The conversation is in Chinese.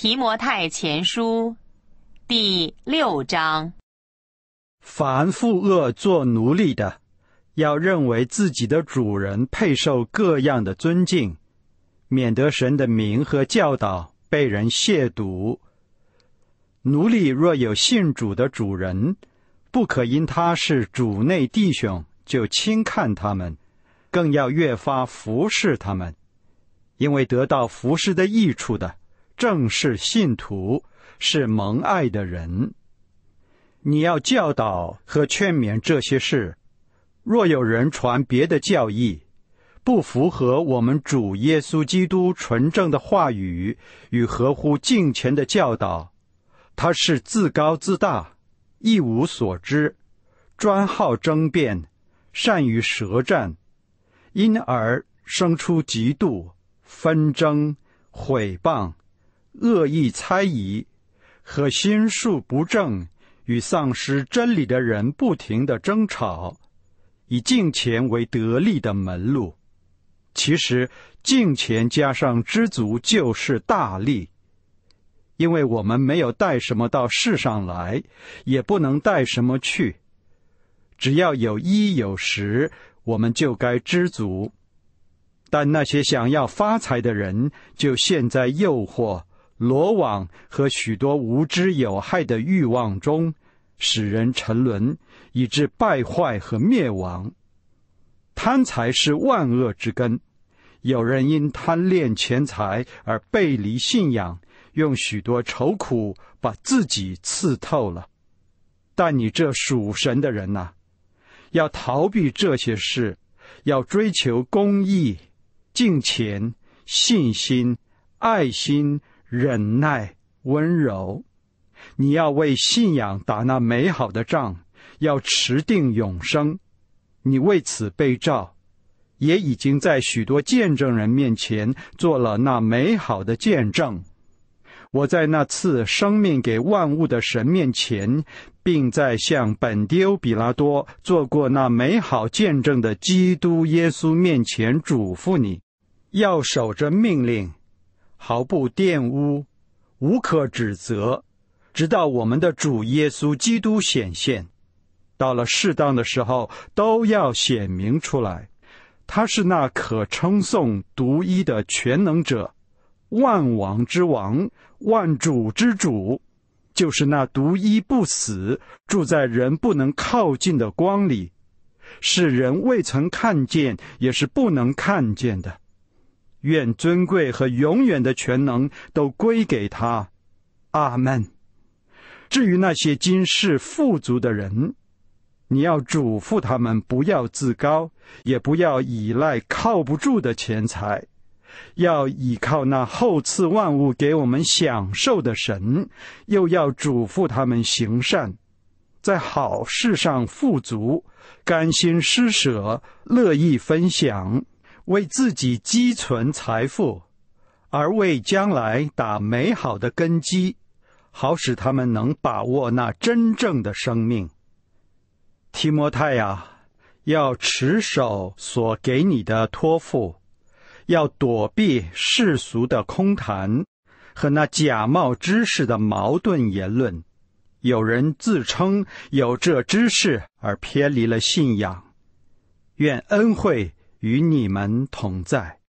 《提摩太前书》第六章：凡负恶做奴隶的，要认为自己的主人配受各样的尊敬，免得神的名和教导被人亵渎。奴隶若有信主的主人，不可因他是主内弟兄就轻看他们，更要越发服侍他们，因为得到服侍的益处的。正是信徒是蒙爱的人，你要教导和劝勉这些事。若有人传别的教义，不符合我们主耶稣基督纯正的话语与合乎敬虔的教导，他是自高自大，一无所知，专好争辩，善于舌战，因而生出嫉妒、纷争、毁谤。恶意猜疑和心术不正、与丧失真理的人不停的争吵，以金钱为得利的门路。其实，金钱加上知足就是大利，因为我们没有带什么到世上来，也不能带什么去。只要有一有十，我们就该知足。但那些想要发财的人，就陷在诱惑。罗网和许多无知有害的欲望中，使人沉沦，以致败坏和灭亡。贪财是万恶之根，有人因贪恋钱财而背离信仰，用许多愁苦把自己刺透了。但你这属神的人呐，要逃避这些事，要追求公义、敬虔、信心、爱心。忍耐温柔，你要为信仰打那美好的仗，要持定永生。你为此被召，也已经在许多见证人面前做了那美好的见证。我在那次生命给万物的神面前，并在向本丢比拉多做过那美好见证的基督耶稣面前嘱咐你，要守着命令。毫不玷污，无可指责，直到我们的主耶稣基督显现，到了适当的时候，都要显明出来。他是那可称颂、独一的全能者，万王之王，万主之主，就是那独一不死、住在人不能靠近的光里，是人未曾看见，也是不能看见的。愿尊贵和永远的全能都归给他，阿门。至于那些今世富足的人，你要嘱咐他们不要自高，也不要依赖靠不住的钱财，要依靠那厚赐万物给我们享受的神；又要嘱咐他们行善，在好事上富足，甘心施舍，乐意分享。为自己积存财富，而为将来打美好的根基，好使他们能把握那真正的生命。提摩太呀，要持守所给你的托付，要躲避世俗的空谈和那假冒知识的矛盾言论。有人自称有这知识，而偏离了信仰。愿恩惠。与你们同在。